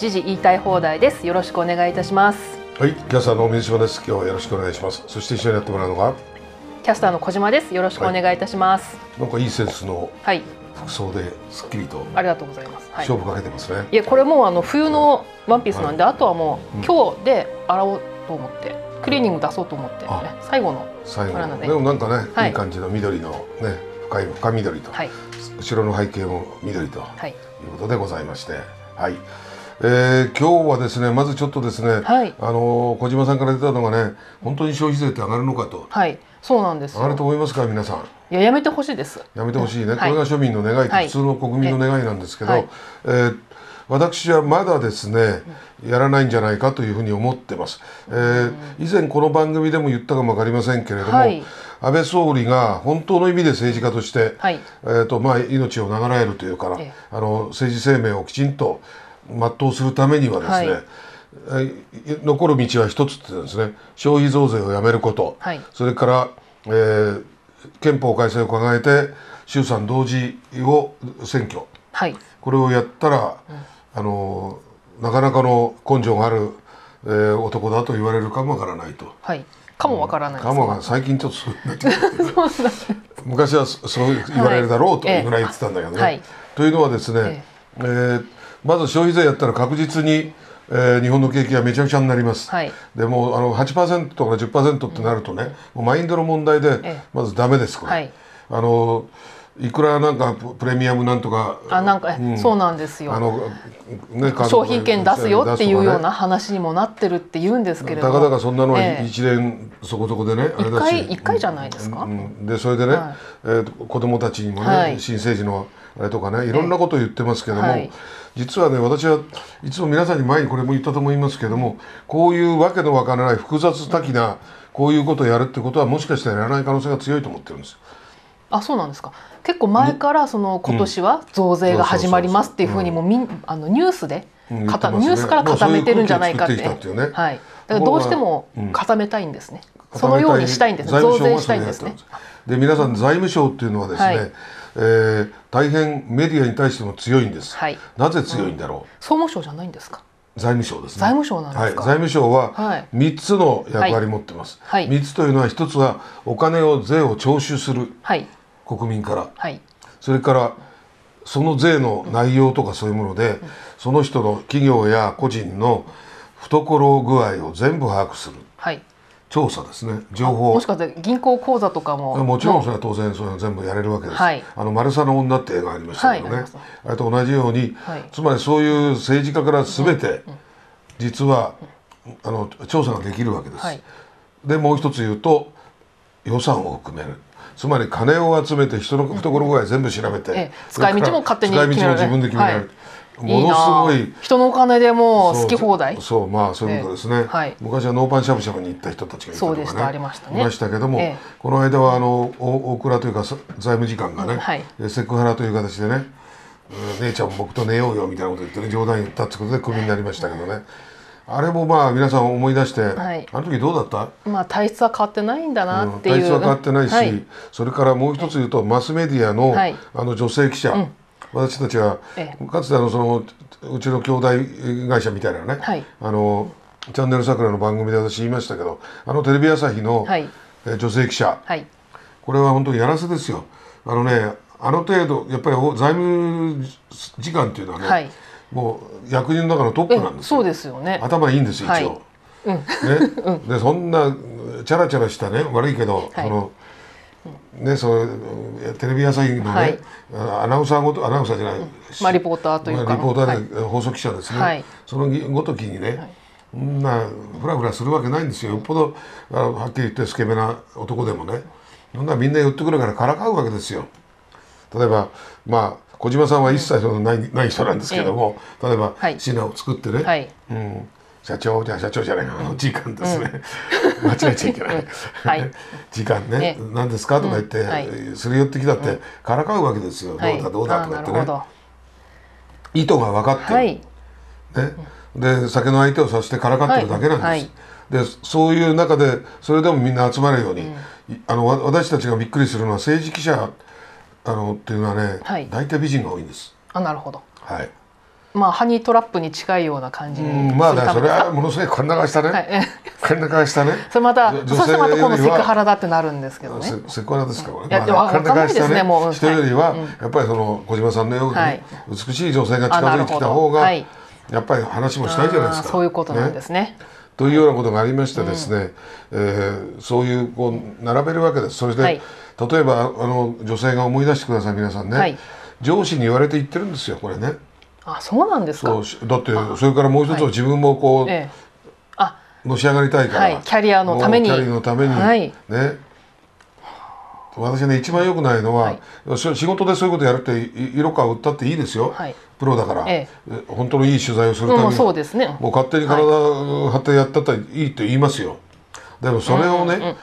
時事言いたい放題ですよろしくお願いいたしますはいキャスターの水島です今日はよろしくお願いしますそして一緒にやってもらうのがキャスターの小島ですよろしくお願いいたします、はい、なんかいいセンスのはい服装ですっきりとありがとうございます、はい、勝負かけてますねいやこれもうあの冬のワンピースなんで、はい、あとはもう、今日で洗おうと思ってクリーニング出そうと思って、ね、最後の最後の。でもなんかね、はい、いい感じの緑のね深い深緑と、はい、後ろの背景も緑とはいうことでございましてはいえー、今日はですねまずちょっとですね、はい、あの小島さんから出たのがね本当に消費税って上がるのかと、はい、そうなんです上がると思いますか皆さんいややめてほしいですやめてほしいね、はい、これが庶民の願いと、はい、普通の国民の願いなんですけど、はい、えー、私はまだですねやらないんじゃないかというふうに思ってます、えー、以前この番組でも言ったかもわかりませんけれども、安倍総理が本当の意味で政治家として、はい、えーとまあ、命を流れるというか、ええ、あの政治生命をきちんと全うするためにはですね、はい残る道は一つってですね消費増税をやめること、はい、それから、えー、憲法改正を考えて衆参同時を選挙、はい、これをやったら、うん、あのなかなかの根性がある、えー、男だと言われるかもわからないと。はいかもわからない、ね、かもが最近ちょっとそういう 昔はそう言われるだろうというぐらい言ってたんだけどね。はい、というのはですね、えー、えーまず消費税やったら確実に、えー、日本の景気がめちゃくちゃになります、はい、でもあの8%から10%ってなるとね、うん、マインドの問題でまずだめですこれ、はい、あのいくらなんかプレミアムなんとかあなんか、うん、そうなんですよあの、ね、商品券出すよっていうような話にもなってるって言うんですけれどもたかだかそんなのは一連そこそこでね、えー、あれだし一回回じゃないですか、うん、でそれでね、はい、えー、子供たちにもね、新生児のあれとかねいろんなことを言ってますけども、えーはい実はね私はいつも皆さんに前にこれも言ったと思いますけどもこういうわけのわからない複雑多岐なこういうことをやるってことはもしかしたらやらない可能性が強いと思ってるんですあそうなんですか結構前からその今年は増税が始まりますっていうふうにもみ、ん、あのニュースで、うんね、ニュースから固めてるんじゃないかっていうってね、はい、だからどうしても固めたいんですね、うん、そのようにしたいんです、ね、増税したいんですねで皆さん財務省っていうのはですね、はいえー、大変メディアに対しても強いんです、はい、なぜ強いんだろう、うん、総務省じゃないんですか財務省ですね財務省なんですか、はい、財務省は3つの役割持ってます、はい、3つというのは1つはお金を税を徴収する、はい、国民から、はい、それからその税の内容とかそういうもので、うん、その人の企業や個人の懐具合を全部把握する、はい、調査ですね情報もしかして銀行口座とかももちろんそれは当然それは全部やれるわけです、はい、あの「マルサの女」って映画ありましたけどね、はい、あれと同じように、はい、つまりそういう政治家からすべて実はあの調査ができるわけです、はい、でもう一つ言うと予算を含めるつまり金を集めて人の懐具合全部調べて、うんええ、使い道も勝手に使い道も自分で決められる、ものすごい人のお金でも好き放題そうまあそういうことですね、はい、昔はノーパンしゃぶしゃぶに行った人たちがいたとかねありましたねいましたけども、えこの間はあの大蔵というか財務次官がね、はい、セクハラという形でね姉ちゃん僕と寝ようよみたいなこと言って冗談言ったってことでクビになりましたけどね、はいあれもまあ皆さん思い出して、はい、あの時どうだったまあ体質は変わってないんだなっていう、うん、体質は変わってないし、はい、それからもう一つ言うとマスメディアの、はい、あの女性記者、うん私たちはかつてあのそのうちの兄弟会社みたいなね、はい、あのチャンネル桜の番組で私言いましたけどあのテレビ朝日の、はい、え女性記者、はい、これは本当にやらせですよ。あのねあの程度やっぱり財務時間っていうのはね、はい、もう役人の中のトップなんですそうですよね。頭いいんですよ一応。はい、うん、ね、でそんなチャラチャラしたね悪いけど、はい、そのね、そテレビ朝日のね、はい、アナウンサーごとアナウンサーじゃない、まあ、リポーターというか、リポーターで、放送記者ですね、はい、そのごときにね、はい、なふらふらするわけないんですよよっぽどあはっきり言ってスケベな男でもねそんなみんな寄ってくるからからかうわけですよ。例えばまあ小島さんは一切そのない,、ない人なんですけども、例えば、シナを作ってね、うん、社長じゃ社長じゃない時間ですね、うん、間違えちゃいけない、はい、時間ね何ですかとか言って、うんすり寄ってきたってからかうわけですよ、どうだどうだとか言ってね意図が分かってね、で酒の相手をさせてからかってるだけなんです、でそういう中でそれでもみんな集まるように、あの私たちがびっくりするのは政治記者あのっていうのはね、大体美人が多いんですあなるほどはいまあ、ハニートラップに近いような感じにまあねそれはものすごいこんな顔したね、はい、こんな顔したねそれまたそしてまた今セクハラだってなるんですけどねセクハラですかこれ、いや、まあ、んないですねね人よりは、やっぱりその小島さんのように、美しい女性が近づいてきた方が、やっぱり話もしたいじゃないですかそういうことなんですねというようなことがありましてですね、うえそういうこう並べるわけですそれで、例えばあの女性が思い出してください皆さんね、上司に言われて言ってるんですよこれねあそうなんですかだってそれからもう一つは自分もこう、はいあのし上がりたいから、はい、キャリアのためにキャリアのために、はい、ね私ね一番よくないのは、はい、仕事でそういうことやるって色か売ったっていいですよ、はい、プロだから、ええ、本当のいい取材をするために、うん、そうですね、もう勝手に体張ってやったったらいいって言いますよでもそれをね、うんうん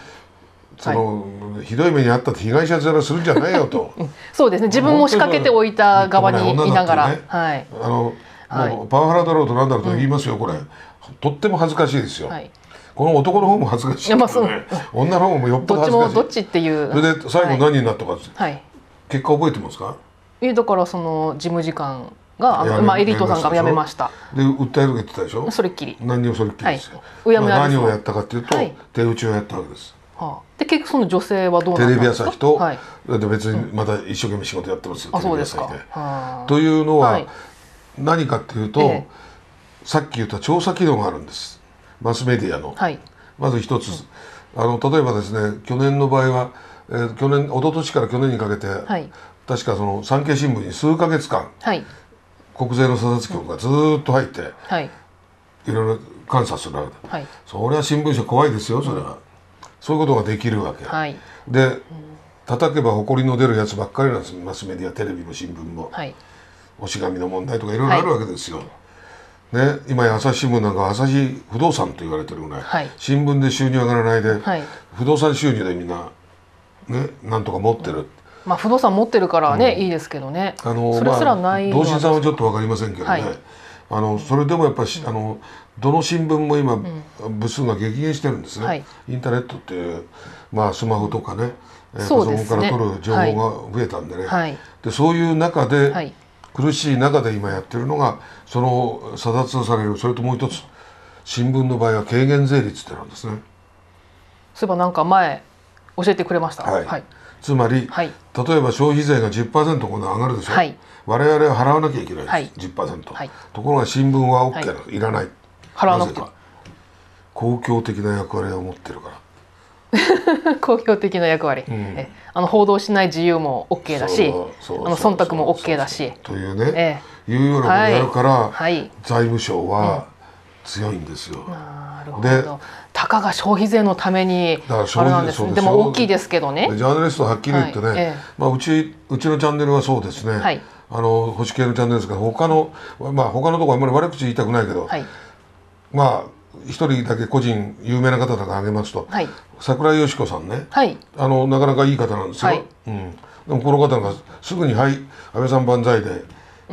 その、ひどい目にあったって被害者面するんじゃないよと そうですね自分も仕掛けておいた側にいながら、はい、あの、はい、パワハラだろうとなんだろうと言いますよ、これ、とっても恥ずかしいですよ、はい、この男の方も恥ずかしい、ね、まあ、そう女の方もよっぽど恥ずかしいどっちもどっちっていうそれで最後何になったか、はい、結果覚えてますかえだからその事務次官が、あまあ、エリートさんが辞めましたで訴えるってたでしょそれっきり何をそれっきりですよ、はい、何をやったかというと、手打ちをやったわけです、はあで結局その女性はどうなんですかテレビ朝日と、はい、別にまた一生懸命仕事やってます、うん、テレビ朝日で。というのは、はい、何かっていうと、えさっき言った調査機能があるんですマスメディアの。はい、まず一つ、うん、あの例えばですね去年の場合は、えー、去年一昨年から去年にかけて、はい、確かその産経新聞に数か月間、はい、国税の査察局がずっと入って、はい、いろいろ監査するわけで、はい、それは新聞社怖いですよそれは。うんそういうことができるわけ、はい、で叩けば埃の出るやつばっかりなんですマスメディアテレビも新聞も、はい、おしがみの問題とかいろいろあるわけですよ。はい、ね、今や朝日新聞なんか朝日不動産と言われてるぐらい、はい、新聞で収入上がらないで、不動産収入でみんな、ね、なんとか持ってる、うん、まあ、不動産持ってるからね、うん、いいですけどねあのそれすらない、まあ、同心さんはちょっと分かりませんけどね、あのそれでもやっぱり、あのどの新聞も今、部数が激減してるんですね、はい、インターネットっていう、まあ、スマホとかね、パソコンから取る情報が増えたんでね、はい、でそういう中で、はい、苦しい中で今やってるのがその査察されるそれともう一つ新聞の場合は軽減税率ってなんですね。そういえばなんか前教えてくれました。はい。つまり、例えば消費税が10%今度上がるでしょ。はい我々は払わなきゃいけない、はい、10%、はい、ところが新聞は OK なの、はい、いらない払わなくて公共的な役割を持ってるから 公共的な役割、うん、あの報道しない自由も OK だしあの忖度も OK だしというね、ええ、いうようなことやるから、はい財務省は強いんですよ。うん、でたかが消費税のためにあれなんですででも大きいですけどねジャーナリストはっきり言ってね、はいえ、まあ、うちうちのチャンネルはそうですね、はいあの星系のチャンネルですがら他のまあ他のところあんまり悪口言いたくないけど、はい、まあ一人だけ個人有名な方だか挙あげますと、はい、桜井よし子さんね、はい、あのなかなかいい方なんですよ、はい、うん、でもこの方がすぐに「はい安倍さん万歳で」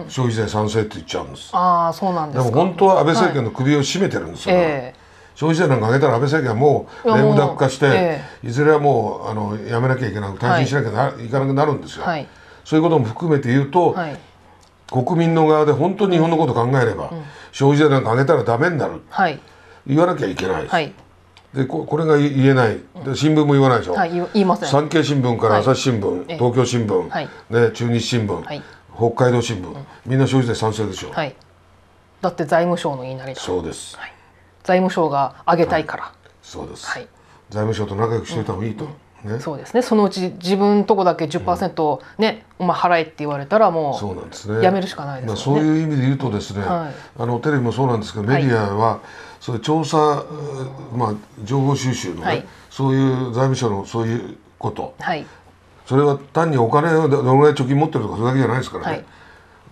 消費税賛成って言っちゃうんです、うん、ああそうなんですでも本当は安倍政権の首を絞めてるんですよ、えー、消費税なんか上げたら安倍政権はもうレー化してい,、ずれはもうあのやめなきゃいけなく退陣しなきゃいけなくなるんですよ、そういうことも含めて言うと、はい、国民の側で本当に日本のこと考えれば、うん、消費税なんか上げたらダメになる、はい、言わなきゃいけない、はい、でここれが言えない新聞も言わないでしょ、はい、言いません産経新聞から朝日新聞、東京新聞、はいね、中日新聞、はい、北海道新聞、みんな消費税賛成でしょ、はい、だって財務省の言いなりだそうです、はい、財務省が上げたいから、そうです、はい、財務省と仲良くしておいた方がいいと。うんうんねそうですねそのうち自分とこだけ10%ね、うん、お前払えって言われたらもうそうなんですねやめるしかないですね、まあ、そういう意味で言うとですね、はい、あのテレビもそうなんですけどメディアは、はい、そういう調査、まあ、情報収集のね、はい、そういう財務省のそういうこと、はい、それは単にお金をどのぐらい貯金持ってるとかそれだけじゃないですからね、はい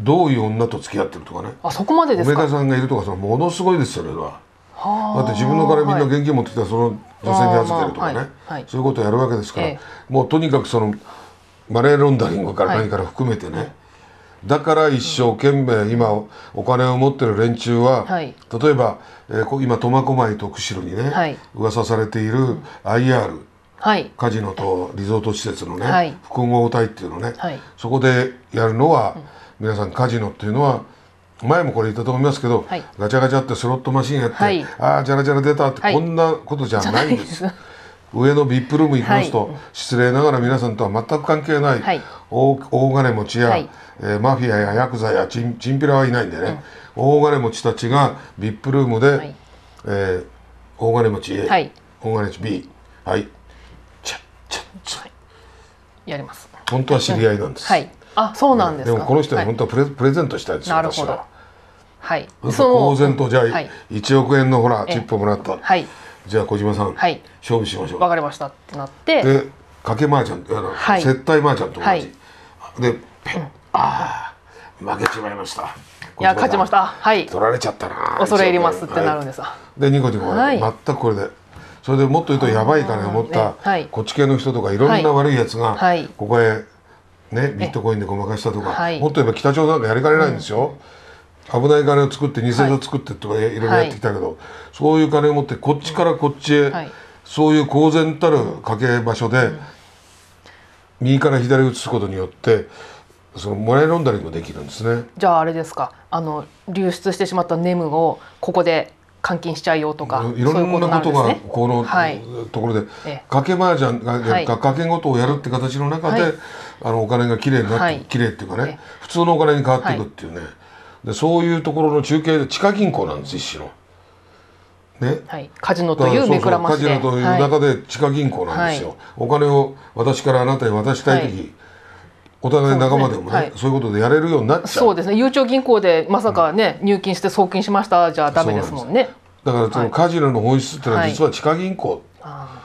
どういう女と付き合ってるとかねあそこまでですか梅田さんがいるとかそのものすごいですそれはだって自分のからみんな現金持ってきたその女性に預けるとかね、まあはい、そういうことをやるわけですから、ええ、もうとにかくそのマネーロンダリングから何から含めてね、はい、だから一生懸命今お金を持ってる連中は、はい、例えば、えー、今苫小牧と釧路にね、はい、噂されている IR、はい、カジノとリゾート施設のね、複合体っていうのね、そこでやるのは、皆さんカジノっていうのは、うん前もこれ言ったと思いますけど、はい、ガチャガチャってスロットマシンやって、はい、ああじゃらじゃら出たって、こんなことじゃないんです。上の VIP ルーム行きますと、はい、失礼ながら皆さんとは全く関係ない、はい、大大金持ちや、はい、えー、マフィアやヤクザやチンチンピラはいないんでね、うん、大金持ちたちが VIP ルームで、はい、えー、大金持ち A、はい、大金持ち B はいチャッチャッチャッやります本当は知り合いなんです、はい、あそうなんですでもこの人に本当はプレ,、プレゼントしたいですなるほどはい、その公然とじゃあ、1億円のほらチップもらった、はい、じゃあ小島さん、はい、勝負しましょう分かりましたってなってで賭け麻雀あの、はい、接待麻雀と同じ、はい、でペン、ああ負けちまいましたいや勝ちましたはい取られちゃったな恐れ入りますってなるんです、はい、でニコニコ、はい、全くこれでそれでもっと言うとやばい金を持った、はい、こっち系の人とかいろんな悪いやつが、ここへねビットコインでごまかしたとか、もっと言えば北朝鮮なんかやりかねないんですよ、うん危ない金を作って偽札作ってとかいろいろやってきたけど、そういう金を持ってこっちからこっちへ、そういう公然たる掛け場所で、右から左移すことによってそのもらい飲んだりもできるんですね。じゃああれですかあの流出してしまったネムをここで監禁しちゃいよとかいろんなことがこのところで賭け麻雀が賭け事をやるって形の中であのお金がきれいになってきれいっていうかね普通のお金に変わっていくっていうね。でそういうところの中継で地下銀行なんです一種の。ねはい、カジノという目くらましでカジノという中で地下銀行なんですよ、はい、お金を私からあなたに渡したい時、はい、お互い仲間でもね、はい、そういうことでやれるようになっちゃうそうですねゆうちょ銀行でまさかね、うん、入金して送金しましたじゃダメですもんねだからそのカジノの本質っていうのは実は地下銀行、はい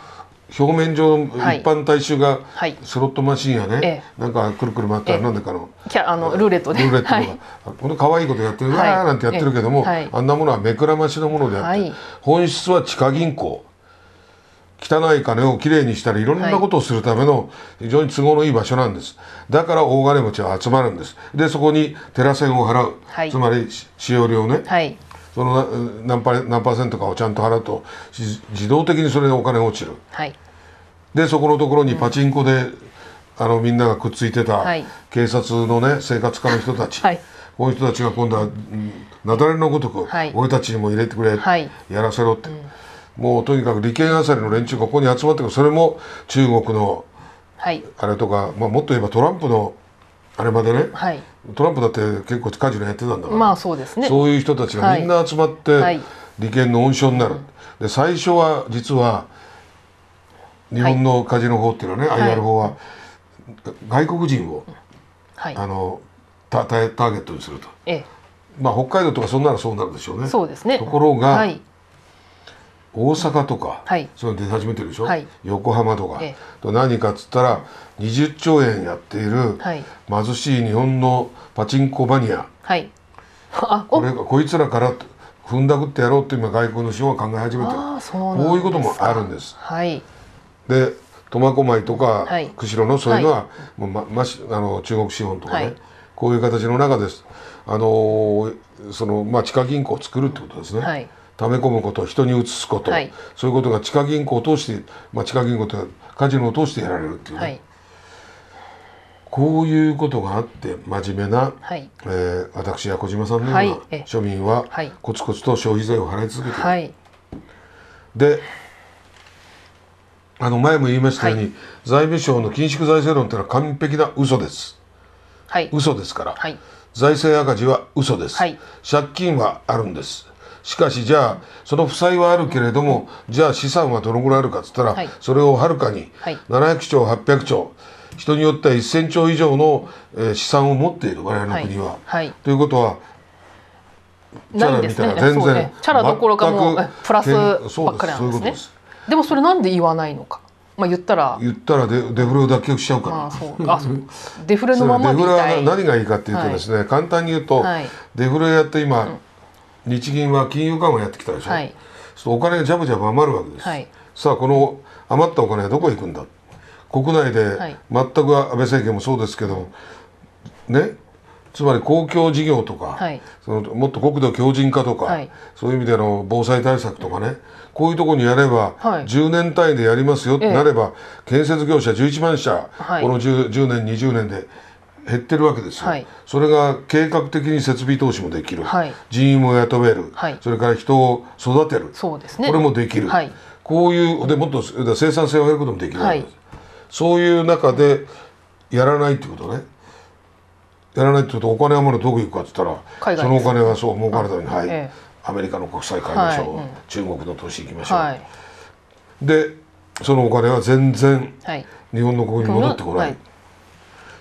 表面上、一般大衆がスロットマシンやね、はい、なんかくるくる回ったら何でかの,、キャあのルーレットでルーレットとか、はい、この可愛いことやってるわーなんてやってるけども、あんなものは目くらましのものであって、本質は地下銀行汚い金をきれいにしたりいろんなことをするための非常に都合のいい場所なんですだから大金持ちは集まるんですでそこに寺線を払う、つまり使用料ね、その何パ何パーセントかをちゃんと払うと自動的にそれでお金落ちる、はい、でそこのところにパチンコで、うん、あのみんながくっついてた、警察のね生活家の人たち、はい、こういう人たちが今度はなだれのごとく、俺たちにも入れてくれ、やらせろって、うん、もうとにかく利権あさりの連中がここに集まってくるそれも中国の、あれとか、まあ、もっと言えばトランプの。あれまでね、はい、トランプだって結構カジノやってたんだから、まあそうですね、そういう人たちがみんな集まって、はい、利権の温床になる、はい、で最初は実は日本のカジノ法っていうのはね、はい、IR 法は外国人を、はい、あのタターゲットにすると、ええ、まあ北海道とかそんならそうなるでしょうねそうですねところが、はい、大阪とか、はい、その出始めてるでしょ、はい、横浜とか、ええ、何かっつったら20兆円やっている貧しい日本のパチンコマニア、はい、これこいつらから踏んだくってやろうって今外国の資本は考え始めてるこういうこともあるんです。はい、で苫小牧とか、釧路のそういうのは、もうまましあの中国資本とかね、はい、こういう形の中です。あのー、そのまあ地下銀行を作るってことですね。はい溜め込むこと人に移すこと、はい、そういうことが地下銀行を通して、まあ、地下銀行というかカジノを通してやられるっていうね、はい、こういうことがあって真面目な、はい、えー、私や小島さんのような庶民はコツコツと消費税を払い続けて、はい、であの前も言いましたように、はい、財務省の緊縮財政論というのは完璧な嘘です、はい、嘘ですから、はい、財政赤字は嘘です、借金はあるんですしかしじゃあその負債はあるけれどもじゃあ資産はどのぐらいあるかっつったら、それをはるかに700兆800兆人によっては1000兆以上の資産を持っている我々の国は。ということはチャラみたいな、全然、チャラどころかもプラスばっかりなんですねでもそれなんで言わないのかまあ言ったら言ったらデデフレを脱却しちゃうからデフレのままでいたいデフレは何がいいかっていうとですね、はい、簡単に言うと、はい、デフレやって今、日銀は金融緩和やってきたでしょ、はい、そうお金がじゃぶじゃぶ余るわけです、はい、さあこの余ったお金はどこへ行くんだ国内で全く安倍政権もそうですけど、ねつまり公共事業とか、はい、そのもっと国土強靭化とか、はい、そういう意味での防災対策とかね、こういうところにやれば、はい、10年単位でやりますよってなれば、ええ、建設業者11万社、この 10, 10年20年で減ってるわけですよ、はい、それが計画的に設備投資もできる、はい、人員も雇える、はい、それから人を育てるそうです、ね、これもできる、こういうでもっと生産性を上げることもできるわけです、そういう中でやらないってことねやらないってこうとお金はまだどこ行くかって言ったらそのお金はそう儲かるためにはい、ええ、アメリカの国債買いましょう、中国の投資行きましょう、でそのお金は全然日本の国に戻ってこない、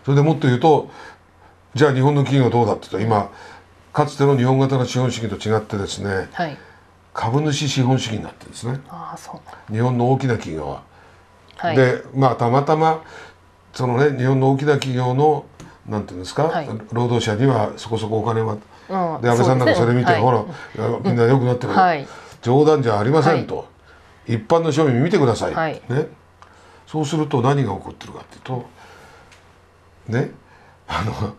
それでもっと言うとじゃあ日本の企業はどうだって言うと今かつての日本型の資本主義と違ってですね、はい、株主資本主義になってですね日本の大きな企業は。はい、でまあたまたまそのね日本の大きな企業のなんていうんですか、はい、労働者にはそこそこお金は、うん、で安倍さんなんかそれ見て、ね、ほら、みんな良くなってる、うん、冗談じゃありませんと、一般の庶民見てください、ね、そうすると何が起こってるかっていうとねあの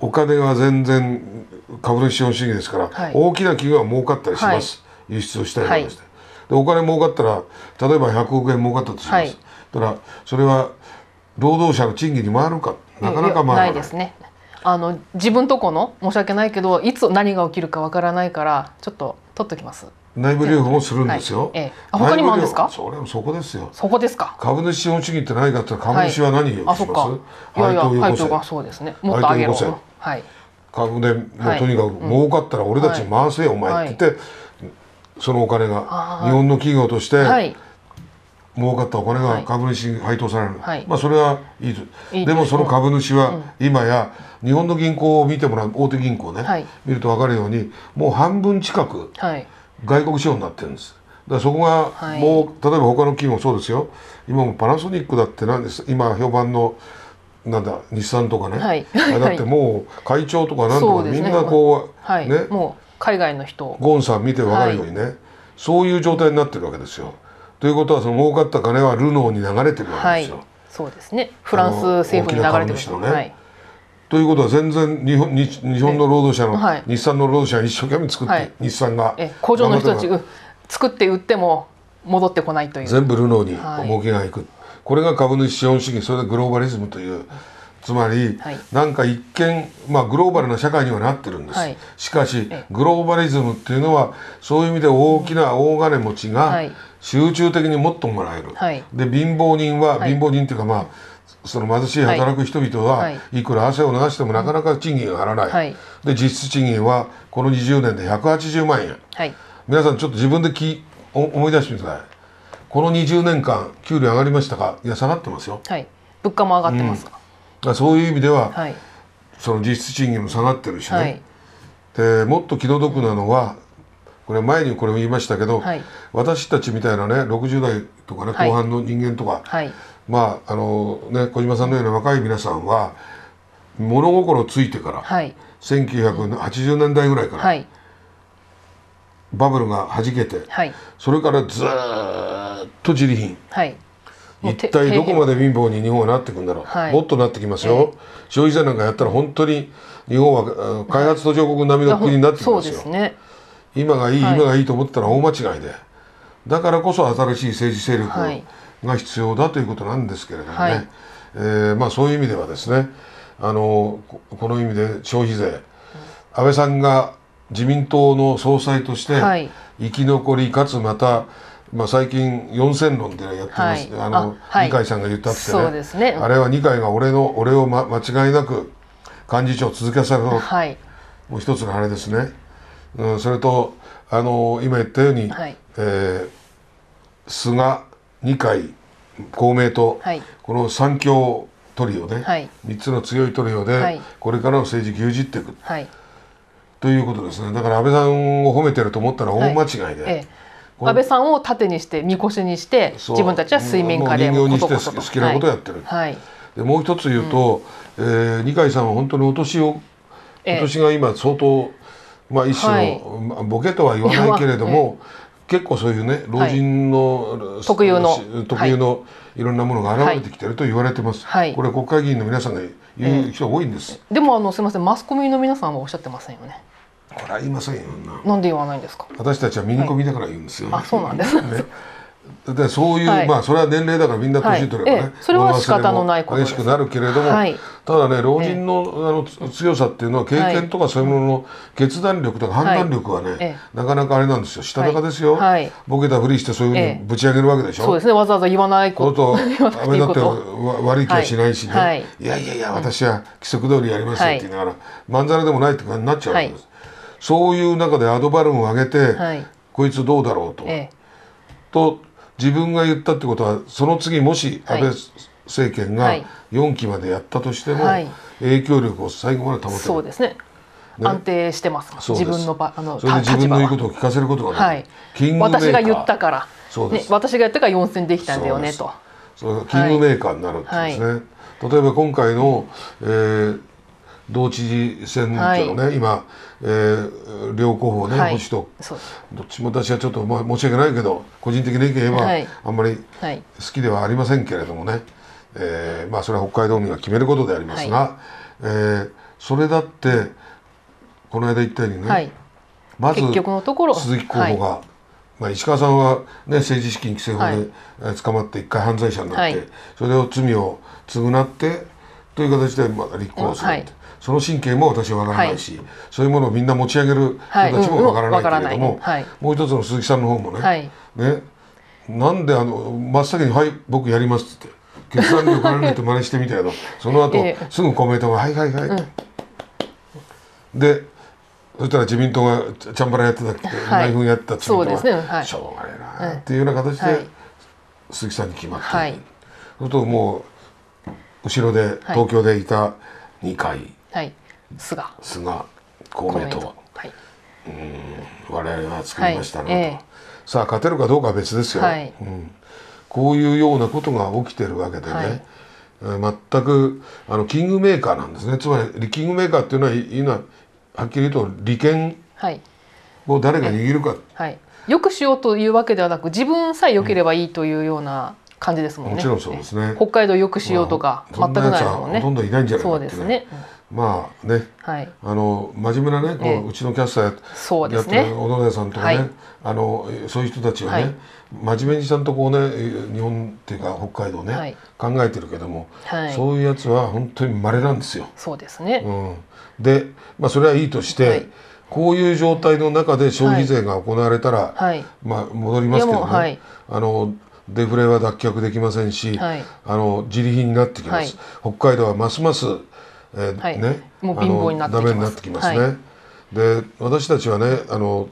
お金は全然株主資本主義ですから、はい、大きな企業は儲かったりします、はい、輸出をしたりとかして、はい、でお金儲かったら例えば100億円儲かったとします、たらそれは労働者の賃金に回るかなかなか回らないですねあの自分とこの申し訳ないけどいつ何が起きるかわからないからちょっと取っときます内部留保もするんですよ。はいええ、他にもあるんですか？それもそこですよ。そこですか。株主資本主義って何かって株主は何をします？はい、配当要請。配そうですね。もっと上げろ。はい。株でもうとにかく儲かったら俺たち回せよ、お前って言って、そのお金が日本の企業として、儲かったお金が株主に配当される、はい、まあそれはいいででもその株主は今や日本の銀行を見てもらう大手銀行ね、はい、見るとわかるようにもう半分近く、はい外国資本になってるんです。だそこがもう、はい、例えば他の企業もそうですよ今もパナソニックだって何です今評判のなんだ日産とかね、はい、だってもう会長とか何んとか、ね、みんなこう、はい、ねもう海外の人ゴンさん見て分かるようにね、はい、そういう状態になってるわけですよ。ということはその儲かった金はルノーに流れてるわけですよ。そうですねフランス政府に流れてる、ね、はいということは全然日本日日本の労働者の、はい、日産の労働者一生懸命作って、はい、日産が工場の人たち作って売っても戻ってこないという全部ルノーに重けがいく、はい、これが株主資本主義それでグローバリズムというつまり、はい、なんか一見、まあ、グローバルな社会にはなってるんです、はい、しかしグローバリズムっていうのはそういう意味で大きな大金持ちが集中的にもっともらえる、はい、で貧乏人は、貧乏人っていうかまあその貧しい働く人々はいくら汗を流してもなかなか賃金が上がらない、はい、で実質賃金はこの20年で180万円、はい、皆さんちょっと自分でき思い出してみてくださいこの20年間給料上がりましたかいや下がってますよ、はい、物価も上がってます、うん、そういう意味では、はい、その実質賃金も下がってるしね、でもっと気の毒なのはこれ前にこれも言いましたけど、私たちみたいなね60代とかね後半の人間とか、はいまああのね、小島さんのような若い皆さんは物心ついてから、はい、1980年代ぐらいから、はい、バブルがはじけて、はい、それからずっと自利品、はい、一体どこまで貧乏に日本はなっていくんだろう、はい、もっとなってきますよ、えー、消費税なんかやったら本当に日本は開発途上国並みの国になってきますよ、ね、今がいい、今がいいと思ったら大間違いでだからこそ新しい政治勢力を、が必要だということなんですけれどもね、はい、えー、まあ、そういう意味ではですねあのこの意味で消費税安倍さんが自民党の総裁として生き残り、かつまたまあ、最近四千論でやってます、はい、あのあ、二階さんが言ったってねはい、そうねあれは二階が俺の俺を、ま、間違いなく幹事長を続けさせろ、はい、もう一つのあれですね、うん、それとあの今言ったように、はい、えー、菅二階公明と、はい、この三強トリオで、はい、3つの強いトリオで、はい、これからの政治牛耳っていく、はい、ということですねだから安倍さんを褒めてると思ったら大間違いで、ええ、安倍さんを盾にしてみこしにして自分たちは水面下で人形にして好きなことやってる、でもう一つ言うと、うん、えー、二階さんは本当にお年をお年が今相当、え、まあ一種の、ボケとは言わないけれども、結構そういうね老人の、はい、特有の特有のいろんなものが現れてきてると言われてます、はい、これ国会議員の皆さんが言う人多いんです、えー、でもあのすみませんマスコミの皆さんはおっしゃってませんよねこれは言いませんよなんで言わないんですか私たちは耳コミだから言うんですよ、ね、あそうなんです、ねてそういう、はい、まあそれは年齢だからみんな年取ればね、はい、それは仕方のないこと激しくなるけれども、はい、ただね老人のあの強さっていうのは経験とかそういうものの決断力とか判断力はね、なかなかあれなんですよしたたかですよ、ボケたふりしてそういうふうにぶち上げるわけでしょ、そうですねわざわざ言わないこと あれだって悪い気はしないしね、い、やいやいや私は規則通りやりますよって言いながら、まんざらでもないって感じになっちゃうけです、そういう中でアドバルーンを上げて、こいつどうだろうと。と自分が言ったってことはその次もし安倍政権が4期までやったとしても、影響力を最後まで保てる、そうですねね、安定してます。自分のばあのそれで自分の言うことを聞かせることがはい、私が言ったから、ね、私が言ったから4選できたんだよねと。それがキングメーカーになるんですね。はい、例えば今回の、えー、道知事選挙のね、はい、今、えー、両候補ね、保守とどっちも私はちょっと、まあ、申し訳ないけど個人的な意見は、はい、あんまり好きではありませんけれどもね、はい、えー、まあ、それは北海道民が決めることでありますが、はい、えー、それだってこの間言ったようにね、まず鈴木候補が、まあ、石川さんは、ね、政治資金規正法で捕まって一回犯罪者になって、それを罪を償ってという形でまあ立候補するって。その神経も私はわからないし、はい、そういうものをみんな持ち上げる人たちもわからないけれども、はいうんうんもう一つの鈴木さんの方もねはい、ねなんであの真っ先に「はい僕やります」って決断力あるねって真似してみたけど その後、えー、すぐコメントが「はいはいはい」うん、でそしたら自民党がチャンバラやってたって、内紛やってた自民党が、ねはい、しょうがないなっていうような形で、鈴木さんに決まって、はい、それともう後ろで東京でいた二階はい菅菅公明党はいうん我々は作りましたのはいえー、さあ勝てるかどうかは別ですよ、はい、うん、こういうようなことが起きてるわけでね、はい全くあのキングメーカーなんですねつまりキングメーカーっていうのは今はっきり言うと利権を誰が握るか、はい、よくしようというわけではなく自分さえ良ければいいというような感じですもんね、うん、もちろんそうですね北海道よくしようとか、全くないですもんねほとんどいないんじゃないかっていう、そうですね、うんまあね、はい、あの真面目なね、ええ、うちのキャスターや,、ってる小野寺さんとかね、はい、あのそういう人たちはね、はい、真面目にちゃんとこうね日本っていうか北海道ね、はい、考えてるけども、はい、そういうやつは本当に稀なんですよ。そうですね、うん、で、まあ、それはいいとして、こういう状態の中で消費税が行われたら、はい、まあ、戻りますけどね。はい、あのデフレは脱却できませんし、はい、あの自利品になってきます、北海道はますますえー、はい、ね、もう貧乏になってきます。きますね。はい、で私たちはねあの、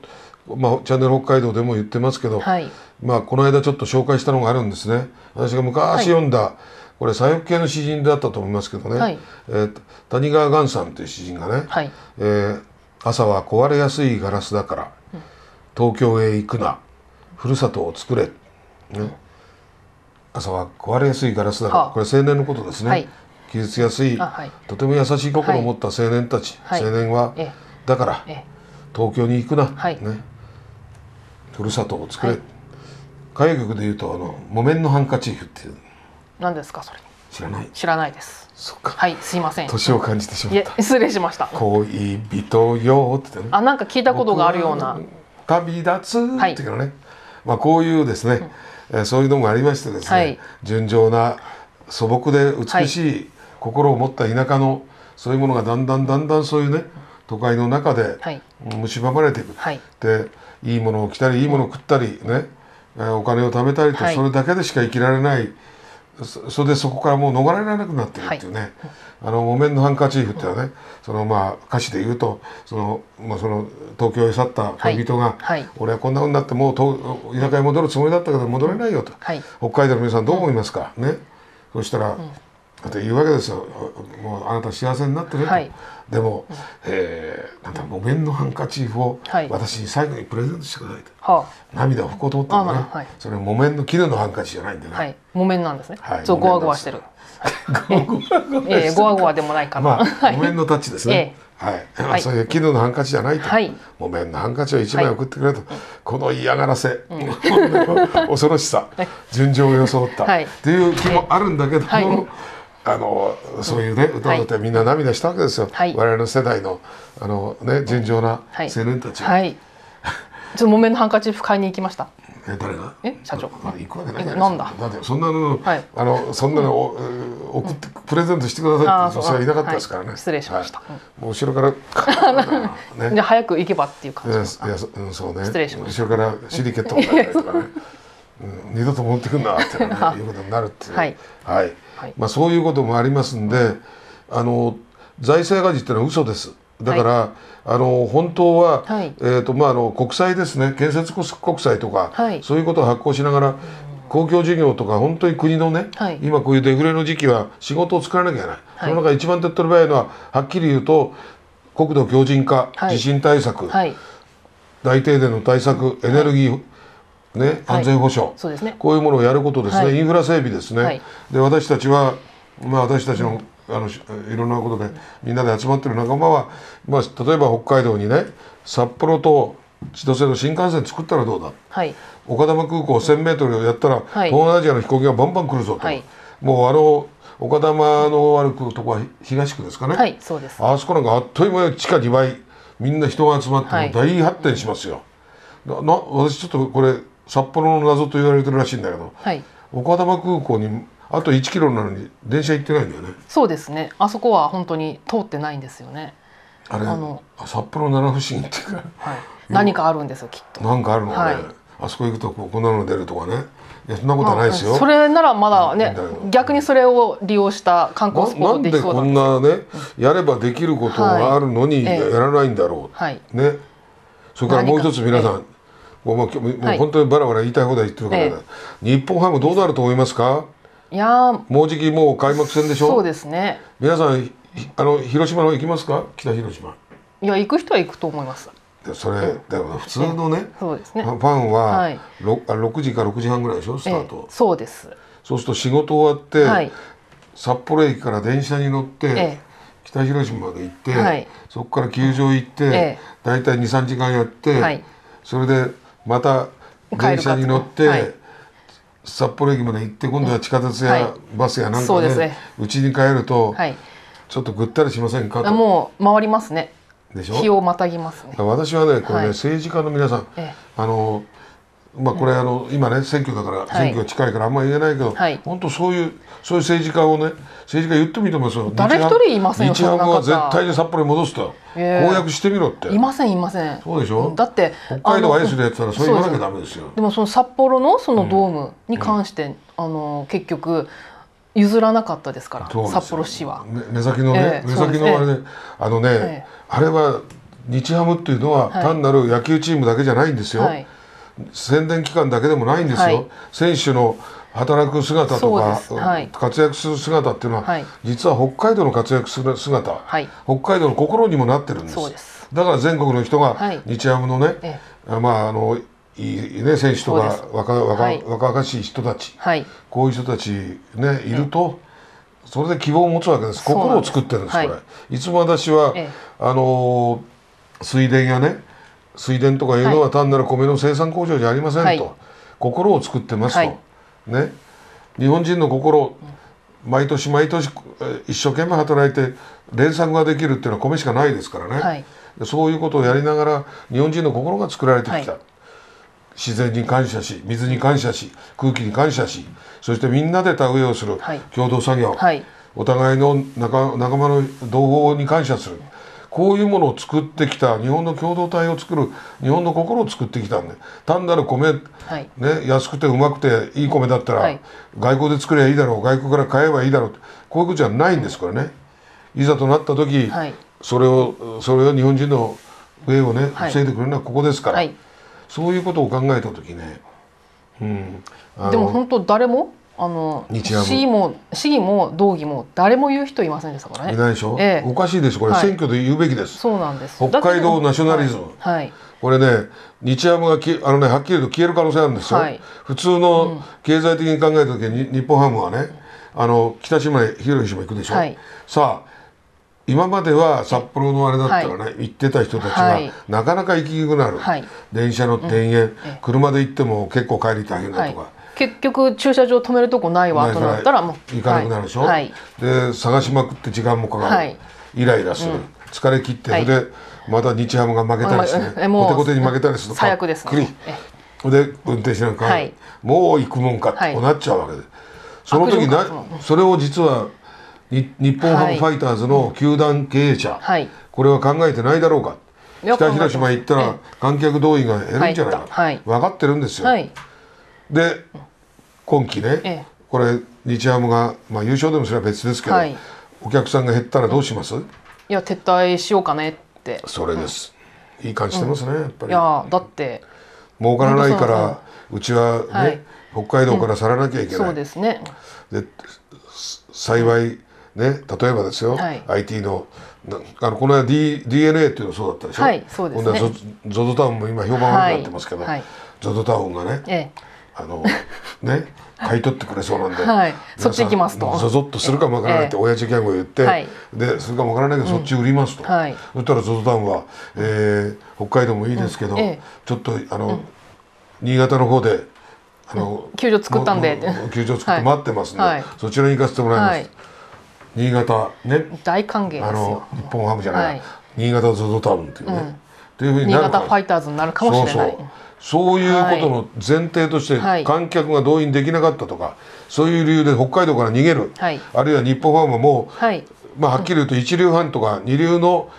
まあ、チャンネル北海道でも言ってますけど、はい、まあ、この間ちょっと紹介したのがあるんですね。私が昔読んだ、これ左翼系の詩人だったと思いますけどね、はい、えー、谷川元さんという詩人がね、はい、えー、朝は壊れやすいガラスだから、東京へ行くなふるさとを作れ」ね、朝は壊れやすいガラスだから、これ青年のことですね、はい、傷つきやすい、はい、とても優しい心を持った青年たち、はい、青年は、だから東京に行くな、ね、ふるさとを作れ、歌謡曲でいうとあの「木綿のハンカチーフ」っていう何ですかそれ知らない知らないですそっかはいすいません年を感じてしまった失礼しました恋人よって、ね、あなんか聞いたことがあるような旅立つっていうのね、はい、まあこういうですね、うん、えー、そういうのもありましてですね、はい、純情な素朴で美しい心を持った田舎のそういうものがだんだんだんだんそういうね都会の中で蝕まれていく、はい、でいいものを着たりいいものを食ったりね、うん、お金を貯めたりと、それだけでしか生きられないそれでそこからもう逃れられなくなってるっていうね、はい、あの木綿のハンカチーフっていうのはね、うん、そのまあ歌詞で言うとその,、まあ、その東京へ去った恋人が、はい、俺はこんなふうになってもう田舎へ戻るつもりだったけど戻れないよと、北海道の皆さんどう思いますか、うん、ねそしたら、って言うわけですよ「もうあなた幸せになってね」はい、でも、えー、なん木綿のハンカチーフを私に最後にプレゼントしてくださいと、は涙を拭こうと思ったんだな、はい、それ木綿の絹のハンカチじゃないんでね、はい、木綿なんですね、はい、そうゴワゴワしてるごわごわでもないかな、まあ、木綿のタッチですね、はい、はい、そういう絹のハンカチじゃないと、はい、木綿のハンカチを一枚送ってくれと、はい、この嫌がらせ、うん、恐ろしさ、純順情を装った、はい、っていう気もあるんだけども、あのそういうね歌を歌ってみんな涙したわけですよ、はい、我々の世代のあの、ね、純情な青年たちはい、はい、木綿のハンカチーフ買いに行きましたえ誰がえ社長あ行くわけないじゃないですかなんだそんなの、はい、あのそんなのを、うん、送ってプレゼントしてくださいって女性はいなかったですからね、はい、失礼しました、はい、もう後ろから ね、じゃ早く行けばっていう感じいやそうん、そうね失礼しました後ろからシリケットもらったりとかね、うん、二度と持ってくんなってね、いうことになるっていうはい、はいまあ、そういうこともありますんであの財政赤字ってのは嘘です。だから、はい、あの本当は、はい、えーとまあ、あの国債ですね建設国債とか、そういうことを発行しながら公共事業とか本当に国のね、はい、今こういうデフレの時期は仕事を作らなきゃいけない、はい、その中一番手っ取り早いのははっきり言うと国土強靭化、はい、地震対策、大停電の対策エネルギーね、安全保障、はいね、こういうものをやることですね、はい、インフラ整備ですね、はい、で私たちは、まあ、私たちのあのいろんなことでみんなで集まってる仲間は、まあ、例えば北海道にね札幌と千歳の新幹線作ったらどうだ、岡玉空港 1,000m やったら、東南アジアの飛行機がバンバン来るぞと、もうあの岡玉の歩くとこは東区ですかね、そあそこなんかあっという間に地下2倍みんな人が集まって大発展しますよ。な私ちょっとこれ札幌の謎と言われてるらしいんだけど、はい、岡玉空港にあと1キロなのに電車行ってないんだよねそうですねあそこは本当に通ってないんですよねあれあの札幌七不思議っていうか、はい、何かあるんですよきっと何かあるのね、はい、あそこ行くとこんなの出るとかねいやそんなことはないですよ、まあ、それならまだね逆にそれを利用した観光スポットできそうなんでこんなねやればできることがあるのにやらないんだろう、はい、ねそれからもう一つ皆さん、もうもうもう本当にバラバラ言いたい放題言ってるから、ねえ日本ハムどうなると思いますかいやもうじきもう開幕戦でしょそうですね皆さんあの広島の行きますか北広島いや行く人は行くと思いますそれ、だから普通のね,、そうですねファンは、はい、6, 時か6時半ぐらいでしょスタート、そうですそうすると仕事終わって、はい、札幌駅から電車に乗って、北広島まで行って、はい、そこから球場行って、大体23時間やって、はい、それでまた電車に乗って、はい、札幌駅まで行って今度は地下鉄や、バスやなんかでうち、に帰ると、ちょっとぐったりしませんかともう回りますねでしょ日をまたぎますね私はねこれね、政治家の皆さん、あのまあ、これあの、今ね選挙だから、選挙が近いからあんまり言えないけど、本当そういうそういう政治家をね政治家言ってみてもそう誰一人いませんよ日ハムは絶対に札幌に戻すと、えー、公約してみろっていませんいませんそうでしょだって北海道アイスでやってたらそう言わなきゃダメですよでもその札幌のそのドームに関して、あの結局譲らなかったですから札幌市は、目先のね、目先のあれ、ね、あのね、あれは日ハムっていうのは単なる野球チームだけじゃないんですよ、はい宣伝機関だけでもないんですよ、はい、選手の働く姿とか、はい、活躍する姿っていうのは、はい、実は北海道の活躍する姿、はい、北海道の心にもなってるんですだから全国の人が日ハムのね、まああのいいね選手とか若々しい人たち、こういう人たちねいると、それで希望を持つわけです心を作ってるんですこれ、い、つも私は、あの水田やね水田とかいうのは単なる米の生産工場じゃありませんと、はい、心を作ってますと、はい、ね、日本人の心毎年毎年一生懸命働いて連作ができるっていうのは米しかないですからね、はい、そういうことをやりながら日本人の心が作られてきた、自然に感謝し水に感謝し空気に感謝しそしてみんなで田植えをする、共同作業、お互いの仲仲間の同胞に感謝する。こういうものを作ってきた日本の共同体を作る日本の心を作ってきたんで単なる米、はい、ね、安くてうまくていい米だったら、はい、外交で作ればいいだろう外国から買えばいいだろうこういうことじゃないんですからね。いざとなった時、はい、それをそれを日本人の上をね防いでくれるのはここですから、そういうことを考えた時ね、うん、でも本当誰もあの市議も市議も道議も誰も言う人いませんでしたからね。いないでしょ。ええ、おかしいですこれ、はい、選挙で言うべきです。そうなんです。北海道ナショナリズム。はい、これね、日ハムがきあのねはっきりと消える可能性あるんですよ、はい、普通の経済的に考えた時に、うん、日本ハムはねあの北島博氏も行くでしょ、はい、さあ今までは札幌のあれだったらね、はい、行ってた人たちがなかなか行きにくくなる、電車の転園、うん、車で行っても結構帰りたいなとか。結局駐車場止めるとこないわとなったらもう行かなくなるでしょ、はい、で探しまくって時間もかかる、はい、イライラする、うん、疲れ切ってそれでまた日ハムが負けたりして、おコテコテに負けたりすると最悪ですねで運転しなんか、はい、もう行くもんかってなっちゃうわけで、その時なそれを実は日本ハムファイターズの球団経営者、これは考えてないだろうか北広島行ったら観客動員が減るんじゃないか、分かってるんですよ、で今期ね、ええ、これ日ハムが、まあ、優勝でもすれば別ですけど、はい、お客さんが減ったらどうしますいや撤退しようかねってそれです、うん、いい感じしてますね、うん、やっぱりいやだって儲からないからうちはね、はい、北海道から去らなきゃいけない、うん、そうですねで幸いね例えばですよ、はい、IT のあのこの間、D、DNA っていうのそうだったでしょ、はい、そうですね、ゾゾゾタウンも今評判悪くなってますけど、はい、ゾゾタウンがね、ええあのね買い取ってくれそうなんで、はい、そっち行きますとゾゾッとするかもわからないって、親父ギャグを言って、はい、でするかもわからないけど、そっち売りますと、うんはい、そしたらゾゾタウンは、えー、北海道もいいですけど、うんえー、ちょっとあの、うん、新潟の方であの、球場作ったんで球場作って待ってますんで、はい、そちらに行かせてもらいます、はい、新潟ね大歓迎ですあの日本ハムじゃない、新潟ゾゾタウンっていうね、というふうに新潟ファイターズになるかもしれない。そうそうそういうことの前提として観客が動員できなかったとか、そういう理由で北海道から逃げる、あるいは日本ハムも、まあ、はっきり言うと一流ンとか二流の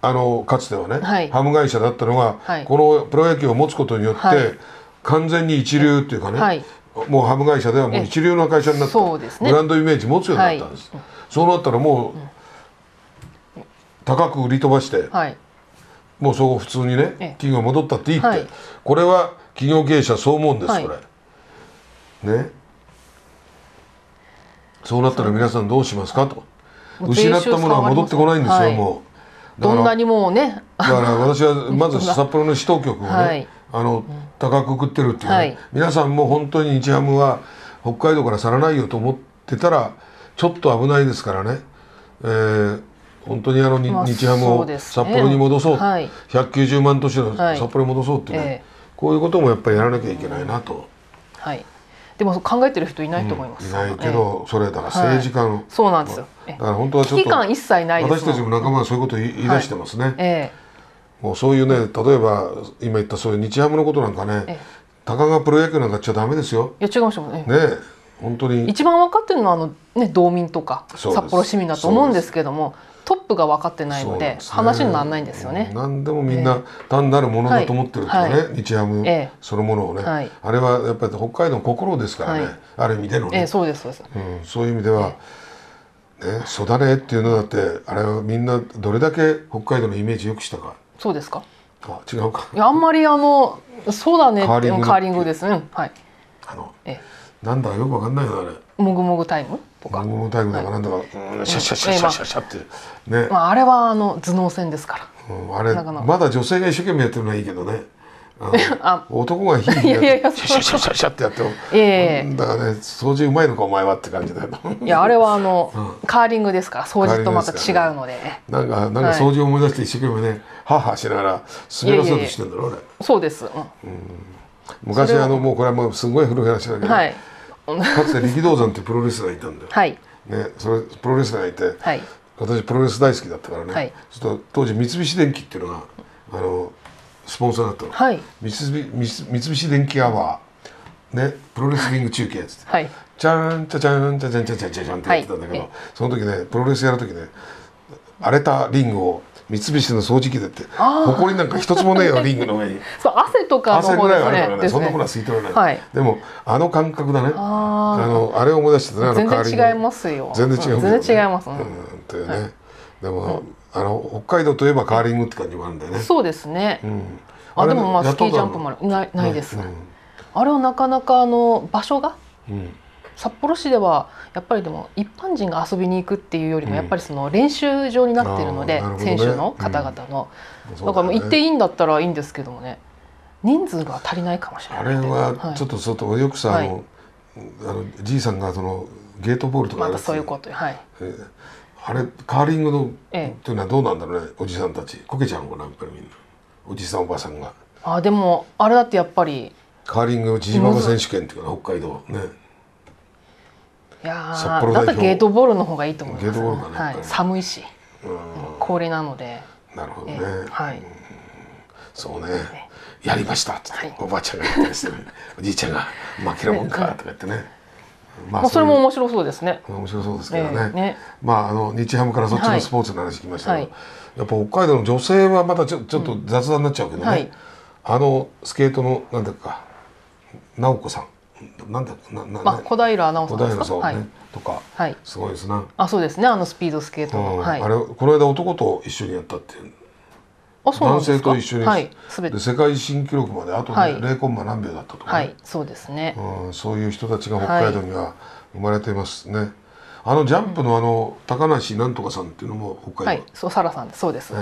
あのかつてはね、ハム会社だったのが、このプロ野球を持つことによって、完全に一流っていうかね、もうハム会社ではもう一流の会社になって、ブランドイメージ持つようになったんです。そうなったらもう、高く売り飛ばして、もうそこ普通にね、企業戻ったっていいって、はい、これは企業経営者そう思うんです、はい、これねそうなったら皆さんどうしますかと失ったものは戻ってこないんですよ、はい、もうどんなにもうねだから私は まず札幌の市当局をね、あの高くくってるっていうね、皆さんも本当に日ハムは北海道から去らないよと思ってたらちょっと危ないですからね、えー、本当にあの、まあ、日ハムを札幌に戻そう、ねはい、190万都市の札幌に戻そうってね、はいえー、こういうこともやっぱりやらなきゃいけないなと。うん、はいでも考えてる人いないと思います、うん、いないけど、えー、それだから政治家の、はい、そうなんですよ、だから本当はちょっと一切ない私たちも仲間はそういうことを言い出してますね、はい、えー、もうそういうね例えば今言ったそういう日ハムのことなんかね、えー、たかがプロ野球なんかっちゃダメですよいや違いましもんねね本当に一番分かってるのはあの、ね、道民とか札幌市民だと思うんですけどもトップが分かってないので、話にならないんですよね。何でもみんな単なるものだと思ってるとね、日ハムそのものをね、あれはやっぱり北海道の心ですからね、ある意味でのね、えそうですそうです、そういう意味では、えー、ね、そだねっていうのだってあれはみんなどれだけ北海道のイメージよくしたかそうですかあ違うかいやあんまりあのそうだねカーリングですね、はいあの、なんだよく分かんないよあれもぐもぐタイムとかもぐもぐタイムだからなんだか、うん、シャシャシャシャシャシャってね、まあ、あれはあの頭脳戦ですから、うん、あれまだ女性が一生懸命やってるのはいいけどねあ男がヒーヒーやってシャシャシャシャシャってやってもいだからね掃除うまいのかお前はって感じだよいやあれはあの、うん、カーリングですから掃除とまた違うので、ね、なんかなんか掃除を思い出して一生懸命ねハハしながら滑らそうとしてんだろうねそうです、うん、昔あのもうこれはもうすごい古い話だけど、はいかつて力道山ってプロレスラーいたんだよ、はい、ね、それプロレスラーいて、はい、私プロレス大好きだったからね、はい、ちょっと当時三菱電機っていうのがあのスポンサーだったの、はい、三菱三菱電機アワー、ね、プロレスリング中継っつって、はい、チャンチャチャンチャチャンチャチャチャチャンってやってたんだけど、その時ねプロレスやる時ね荒れたリングを三菱の掃除機だって埃なんか一つもねえよリングの上に そう汗とかの方、ね、汗ぐらいあるからね、ね、そんなものは吸い取れない、はい、でもあの感覚だねあのあれを思い出してねあの全然違いますよ全然違いまう、全然違います、うんというね、はい、でも、うん、あの北海道といえばカーリングって感じもあるんだよねそうですね、うん、あでもまあスキージャンプもないないです、うん、あれはなかなかあの場所が、うん札幌市ではやっぱりでも一般人が遊びに行くっていうよりもやっぱりその練習場になってるので、うんね、選手の方々の、うんだね、だからもう行っていいんだったらいいんですけどもね人数が足りないかもしれないあれはちょっと外、よくさ、はい、あのじいさんがそのゲートボールとかまたそういうことはい、えー、あれカーリングの、ええというのはどうなんだろうねおじさんたちこけちゃうのかなやっぱりみんなおじさんおばさんがあでもあれだってやっぱりカーリングの千葉選手権っていうか北海道ねいや札幌だったらゲートボールの方がいいと思います、ね、ゲートボールかね、はい、寒いし氷なのでなるほどね、はい、そうね、ね、やりましたって、はい、おばあちゃんが言ったりする おじいちゃんが負けるもんかとか言ってね、ね、まあ、それも面白そうですね。面白そうですけどね。えー、まああの日ハムからそっちのスポーツの話聞きましたけど、はい、やっぱ北海道の女性はまたちょちょっと雑談になっちゃうけどね、うん、あのスケートのなんだか直子さん、なんだなな、まあ、小平アナウンサーですか。小平さん、ね、とか、はい、すごいですなあ、そうですね。あのスピードスケートの、はい、あれこの間男と一緒にやったっていう。あ、そう男性と一緒に、はい、で世界新記録まであと零コンマ何秒だったとか、はい、そうですね。うん、そういう人たちが北海道には生まれてますね。あのジャンプのあの高梨なんとかさんっていうのも北海道。はい、そうサラさんそうです。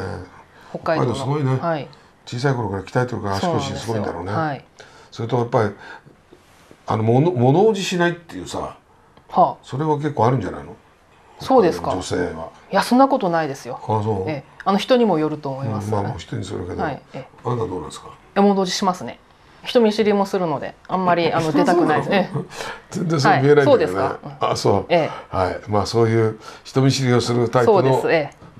北海道すごいね。はい。小さい頃から鍛えてるから足腰すごいんだろうね。はい。それとやっぱりあの物物おじしないっていうさ、はあ、それは結構あるんじゃないのそうですか女性はいやそんなことないですよあそうええ、あの人にもよると思います、うん、まあまあ人にするけど、はい、ええ、あなたどうなんですかえ物おじしますね人見知りもするのであんまり あの出たくないですね。全然そう見えないんだけど、ねはい、ですか。あそう、ええ、はいまあそういう人見知りをするタイプの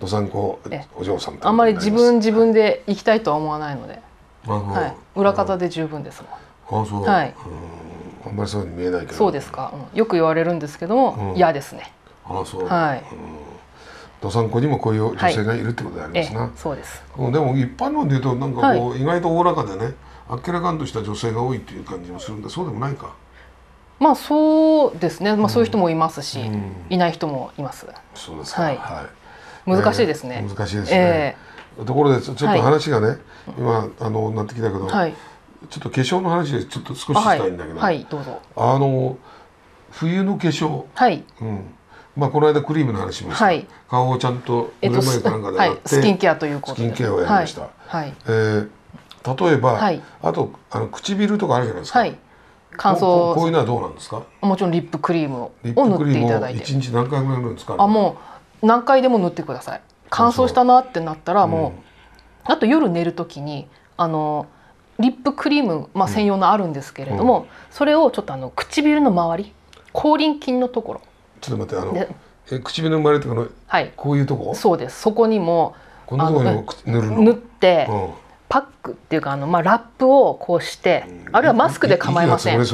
どさんこお嬢さん、ええ、あんまり自分自分で行きたいとは思わないので、はい、裏方で十分ですもん。あそうはい。うんあんまりそうに見えないけどそうですか、うん、よく言われるんですけども、嫌、うん、ですねあそうはい、どさんこにもこういう女性がいるってことでありますな、はい、そうですでも一般論でいうとなんかこう、はい、意外とおおらかでねあっけらかんとした女性が多いっていう感じもするんだそうでもないかまあそうですね、まあ、そういう人もいますし、うん、いない人もいますそうですはい、はい、難しいですね、えー、難しいですね、えー、ところでちょっと話がね、はい、今あのなってきたけど、はいちょっと化粧の話でちょっと少ししたいんだけど、はい、はい、どうぞあの冬の化粧、はい、うん、まあこの間クリームの話しました、はい、顔をちゃんとぬるま湯かなんかでやって、えっと、スキンケアということスキンケアをやりました、はいえー、例えば、はい、あとあの唇とかあるじゃないですか、はい、乾燥こういうのはどうなんですかもちろんリップクリームをリップいただいて、一日何回ぐらい塗るんですかあもう何回でも塗ってください乾燥したなってなったらもう、うん、あと夜寝るときにあのリップクリーム、まあ、専用のあるんですけれども、うん、それをちょっとあの唇の周り口輪筋のところちょっと待ってあのえ唇の周りとかの、はい、こういうとこそうですそこにもこのとこにも塗るの塗って、うん、パックっていうかあの、まあ、ラップをこうして、うん、あるいはマスクで構いませんいや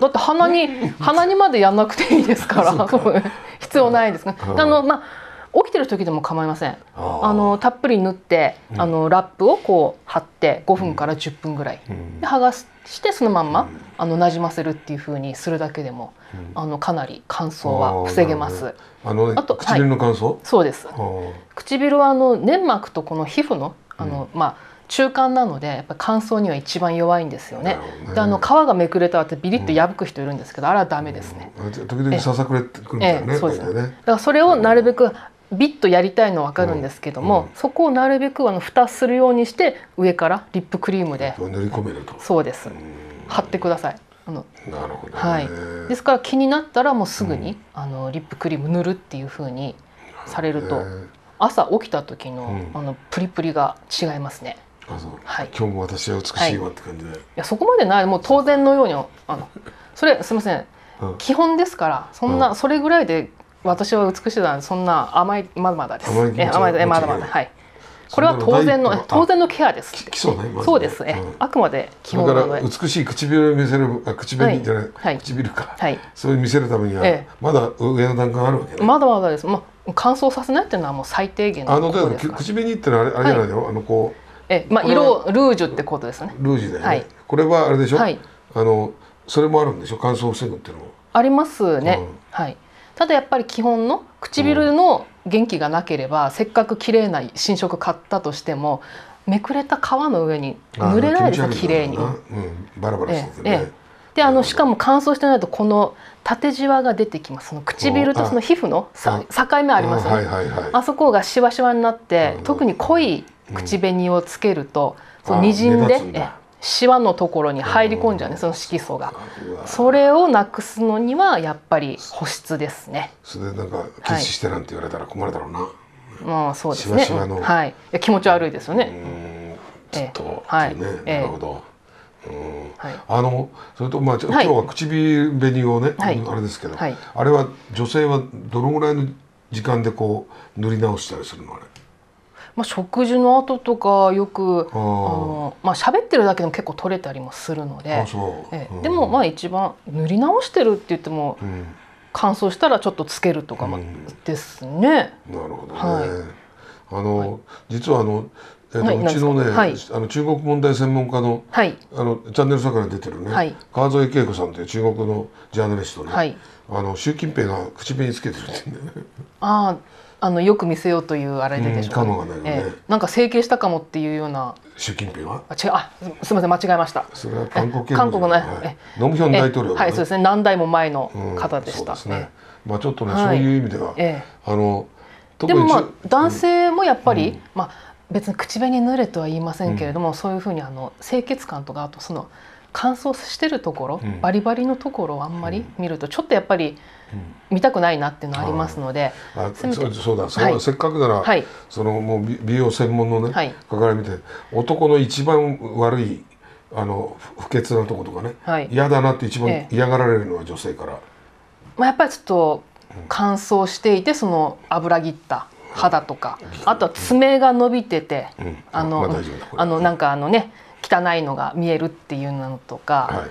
だって鼻に 鼻にまでやんなくていいですから 必要ないですね、あのまあ起きてる時でも構いませんあのたっぷり塗って、うん、あのラップをこう貼って5分から10分ぐらい、うん、で剥がしてそのまんま、うん、あのなじませるっていうふうにするだけでも、あのかなり乾燥は防げます。あのあと唇の乾燥、はい、そうです唇はあの粘膜とこの皮膚のあの、まあ中間なのでやっぱ乾燥には一番弱いんですよね。ねであの皮がめくれたってビリッと破く人いるんですけど、うん、あれはダメですね。うん、時々ささくれてくるんだよね。そうですね。だからそれをなるべくビッとやりたいのわかるんですけども、うんうん、そこをなるべくあの蓋するようにして上からリップクリームで塗り込めるとそうです貼ってくださいあのなるほど、はい、ですから気になったらもうすぐに、うん、あのリップクリーム塗るっていうふうにされると朝起きた時の,、あのプリプリが違いますね。はい、今日も私は美しいわって感じで、はい、いやそこまでないもう当然のようにあのそれすみません、基本ですからそんな、それぐらいで私は美しいだそんな甘いまだまだです甘いえ甘いえまだまだはいこれは当然の当然のケアです基礎ね、ま、そうですね、うん、あくまで基本だから美しい唇を見せるあ唇じゃない、はい、唇か、はい、そういう見せるためには、えまだ上の段階あるわけ、ね、まだまだです、まあ、乾燥させないっていうのはもう最低限のあのだから口紅ってのはあれあれじゃないよ、はい、あのこうえまあ色ルージュってことですねルージュだよね、はい、これはあれでしょ、はい、あのそれもあるんでしょ乾燥防ぐっていうのもありますね、うん、はいただやっぱり基本の唇の元気がなければ、うん、せっかく綺麗な新色買ったとしてもめくれた皮の上に濡れないですよ綺麗に、うん、バラバラでてて、ね、ええであのしかも乾燥してないとこの縦じわが出てきますその唇とその皮膚の境目ありますよねあそこがしわしわになって特に濃い口紅をつけると、うん、にじんでシワのところに入り込んじゃうねその色素がそれをなくすのにはやっぱり保湿ですねそれでなんか禁止してなんて言われたら困るだろうな、はい、まあそうですねはい、い気持ち悪いですよねちょっと、えー、はい、ね、なるほど、えー、うんはい、あのそれとまあ今日は唇紅をね、はい、あれですけど、はい、あれは女性はどのぐらいの時間でこう塗り直したりするのあれまあ、食事の後とかよくあの、まあ喋ってるだけでも結構取れたりもするので、ええ、でもまあ一番塗り直してるって言っても、乾燥したらちょっとつけるとか、ですね。なるほど、ね、あの、実はあのえーとうちのね、はい、あの中国問題専門家の,、はい、あのチャンネル桜に出てるね、はい、川添恵子さんという中国のジャーナリストね、はい、あの習近平が口紅つけてるって言うんだよね。あああのよく見せようというあれででしょうか、ねうんねなんか整形したかもっていうような習近平はあ違うあすみません間違えましたそれは韓国韓国の、はい、ノムヒョン大統領、ね、はいそうですね何代も前の方でした、うんね、まあちょっとね、はい、そういう意味では、えー、あのでもまあ男性もやっぱり、うん、まあ別に口紅濡れとは言いませんけれども、そういうふうにあの清潔感とかあとその乾燥してるところ、うん、バリバリのところをあんまり見るとちょっとやっぱり見たくないなっていうのはありますので、うん、そそうだ、はい、せっかくなら、はい、そのもう美容専門のね、はい、から見て男の一番悪いあの不潔なとことかね、はい、嫌だなって一番嫌がられるのは女性から。ええ、まあ、やっぱりちょっと乾燥していてその油ぎった肌とか、あとは爪が伸びてて、うん、あの、まあ、あのなんかあのね汚いのが見えるっていうのとか、はい、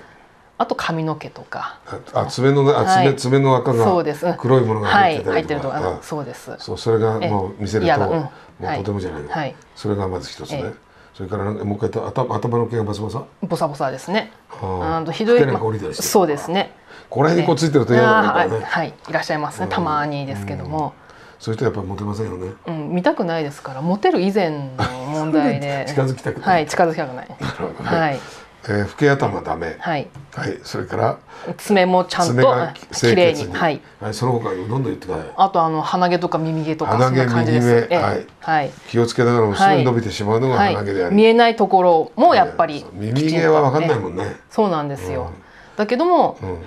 あと髪の毛とかあ爪のねあ爪,、爪の赤が黒いものが入ってたりとか、はいはい、そうですそうそれがもう見せると、うもうとてもじゃない、はい、それがまず一つね。それからもう一回頭頭の毛がボサボサボサボサですね。あのひどい、ま、そうですね。この辺にこうついてると嫌だな、ね、はい、いらっしゃいますね。たまにですけども。うんそういう人やっぱりモテませんよね、うん、見たくないですからモテる以前の問題で 近づきたくないはい近づきたくないなるほど、ね、はいえー、老け頭ダメ、はい、はい、それから爪もちゃんと綺麗に、はい、はい、その他どんどん言ってください。あとあの鼻毛とか耳毛とか鼻毛耳目、ええ、はい、はい、気をつけながら後ろに伸びてしまうのが鼻毛であり、見えないところもやっぱり、耳毛はわかんないもんね。そうなんですよ。うん、だけども、うん、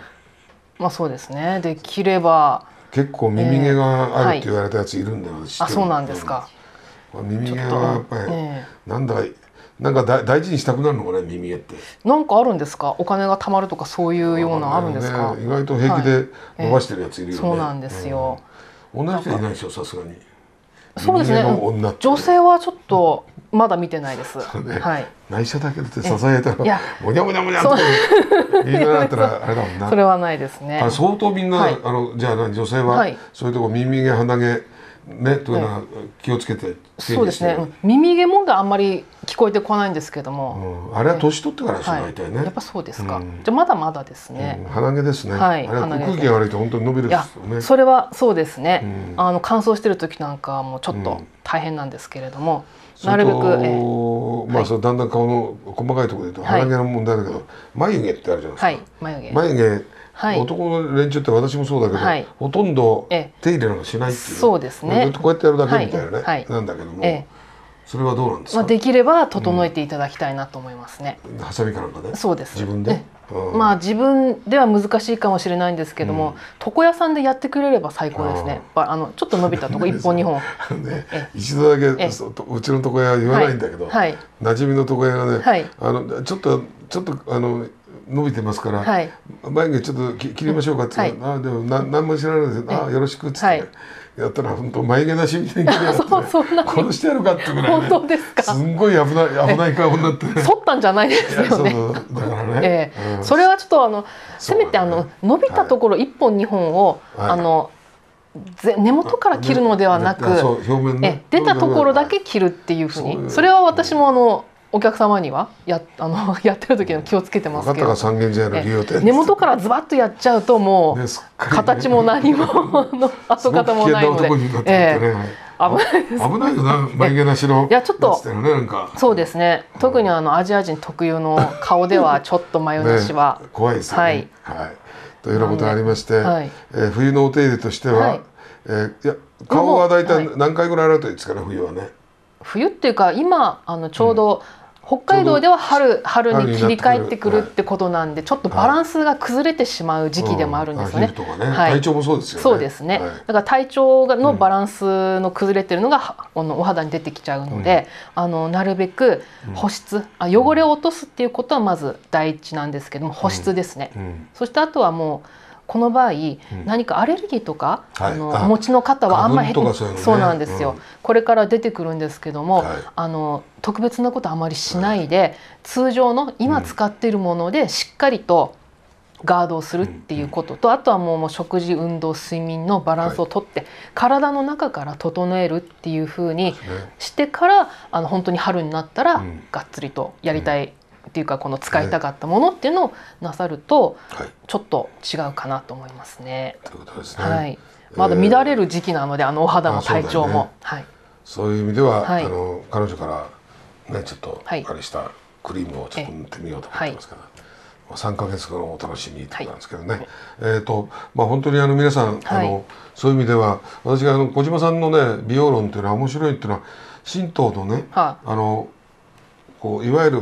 まあそうですね。できれば。結構耳毛があるって言われたやついるんだよ、えーはい、あそうなんですか、う耳毛はやっぱり、えー、なんだなんかだ大事にしたくなるのかね耳毛ってなんかあるんですかお金が貯まるとかそういうようなあるんですか、ね、意外と平気で伸ばしてるやついるよね、はいえー、そうなんですよ、うん、同じ人いないでしょさすがにそうですね女性はちょっとまだ見てないです。ね、はい。内緒だけどって支えたら、いや、もにゃもにゃもにゃって。言いなったら、あれだもんな。それはないですね。相当みんな、はい、あの、じゃあ、女性は、はい、そういうとこ、耳毛、鼻毛。ね、というのは気をつけて、そうですね、耳毛問題あんまり聞こえてこないんですけども、うん、あれは年取ってからですね、はい、大体ねやっぱそうですか、うん、じゃまだまだですね、鼻毛ですね、はい、あれ空気が悪いと本当に伸びる、ね、それはそうですね、あの乾燥してる時なんかもちょっと大変なんですけれども、なるべく、まあ、そだんだん顔の細かいところで言うと鼻毛の問題だけど、はい、眉毛ってあるじゃないですか、はい、眉毛眉毛はい、男の連中って私もそうだけど、はい、ほとんど手入れなんかしないっていう、そうですねこうやってやるだけみたいなね、はい、なんだけども、それはどうなんですか、まあ、できれば整えていただきたいなと思いますね、うん、ハサミかなんかでそうです自分で、うん、まあ自分では難しいかもしれないんですけども、うん、床屋さんでやってくれれば最高ですねあのちょっと伸びたとこ1本2本ね、一度だけうちの床屋は言わないんだけど、はい、馴染みの床屋がね、はい、あのちょっとちょっとあの伸びてますから、はい、眉毛ちょっと切りましょうかって言ったはい、あでもな何も知らないですけど、あよろしくっつって、はい、やったら本当眉毛なしみたいに切れ なて、ね殺してやるかってぐらい、ね、本当ですかすんごい危ない危ない顔になって、剃ったんじゃないですよね。そうだからね、えー、うん、それはちょっとあのせめてあの伸びたところ1本2本を、あの根元から切るのではなく、ね、表面、ね、出たところだけ切るっていうふうにそれは私もあのお客様にはや あのやってる時の気をつけてますけど三軒茶屋の利用店根元からズバッとやっちゃうともう、ね形も何も の跡形もないので、ねえー、危ないよな眉毛なしのいやちょっと、そうですね特にあのアジア人特有の顔ではちょっと眉なしは、怖いですはい、はい、というようなことがありまして、はい、えー、冬のお手入れとしては、はい、えー、いや顔は大体何回ぐらい洗うといいですかね冬はね冬っていうか今あのちょうど、うん北海道では春春に切り替えてくるってことなんで、ちょっとバランスが崩れてしまう時期でもあるんですね。うんねはい、体調もそうですよね。そうですね。はい、だから体調がのバランスの崩れてるのが、このお肌に出てきちゃうので、うん、あのなるべく保湿、あ汚れを落とすっていうことはまず第一なんですけども保湿ですね。そしてあとはもうこの場合、何かアレルギーとか、あのお持ちの方はあんまりそうなんですよ、これから出てくるんですけども、あの特別なことあまりしないで、通常の今使っているものでしっかりとガードをするっていうことと、あとはもう食事運動睡眠のバランスをとって、体の中から整えるっていうふうにしてから、あの本当に春になったら、がっつりとやりたい、っていうかこの使いたかったものっていうのをなさると、ちょっと違うかなと思いますね。ということですね。はい。まだ乱れる時期なので、あのお肌も体調も、はい。そういう意味では、あの彼女からねちょっとあれしたクリームをちょっと塗ってみようと思ってますから。3か月後のお楽しみなんですけどね、はい、えーとまあ、本当にあの皆さん、はい、あのそういう意味では私があの小島さんのね美容論っていうのは面白いっていうのは神道のね、はあ、あのこういわゆる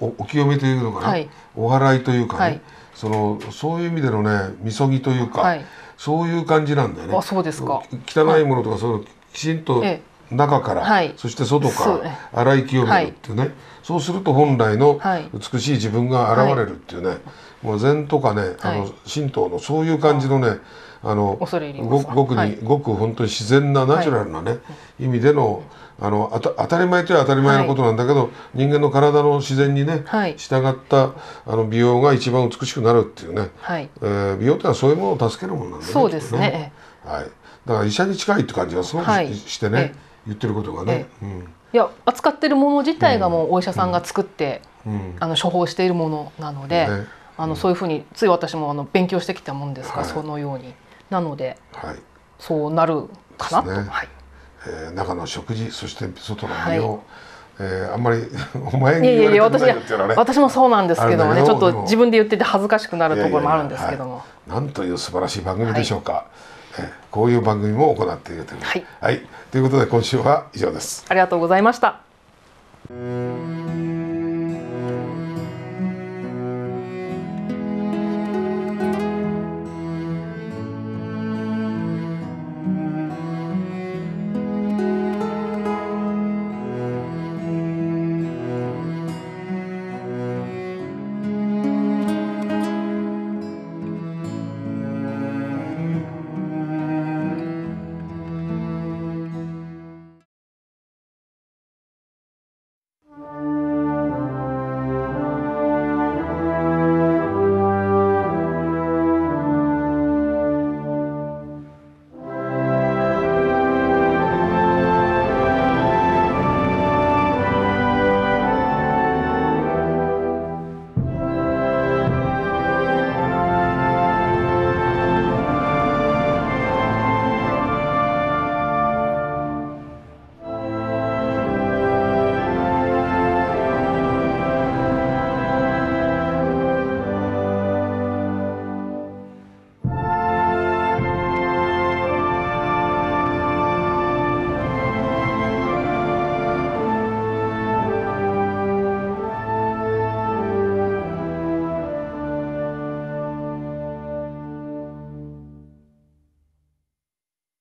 お清めというのかな、はい、お祓いというかね、はい、そのそういう意味でのねみそぎというか、はい、そういう感じなんだよね。あそうですか汚いものとか、そのきちんと中から、そして外から洗い清めるっていうね、そうすると本来の美しい自分が現れるっていうね、もう禅とかねあの神道のそういう感じのね、あのごくに、ごく本当に自然なナチュラルなね、意味での、うんあのあた当たり前といえば当たり前のことなんだけど、はい、人間の体の自然にね、はい、従ったあの美容が一番美しくなるっていうね、はい、えー、美容ってのはそういうものを助けるものなんだねそうですね、ね、はい、だから医者に近いって感じがすごくしてね、言ってることがね、うん、いや扱ってるもの自体がもうお医者さんが作って、うん、あの処方しているものなので、ね、あのそういうふうについ私もあの勉強してきたもんですが、そのようになので、はい、そうなるかなと。はいえー、中の食事そして外の美容、はいえー、あんまり お前に言われてないっていうのはね私もそうなんですけどもねちょっと自分で言ってて恥ずかしくなるところもあるんですけども、はい、なんという素晴らしい番組でしょうか、はい、えー、こういう番組も行っているという、はい、はい、ということで今週は以上ですありがとうございました